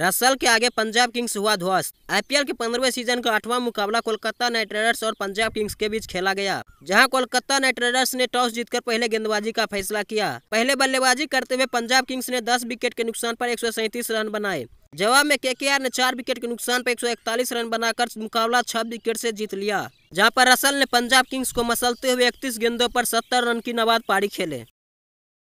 Russell के आगे Punjab Kings हुआ ध्वस्त आईपीएल के पंद्रहवें सीजन का आठवां मुकाबला कोलकाता नाइट राइडर्स और पंजाब किंग्स के बीच खेला गया जहां कोलकाता नाइट राइडर्स ने टॉस जीतकर पहले गेंदबाजी का फैसला किया पहले बल्लेबाजी करते हुए पंजाब किंग्स ने 10 विकेट के नुकसान पर एक रन बनाए जवाब में केकेआर ने चार विकेट के नुकसान पर 141 रन बनाकर मुकाबला छह विकेट से जीत लिया जहां पर रसल ने पंजाब किंग्स को मसलते हुए इकतीस गेंदों पर सत्तर रन की नवाद पारी खेले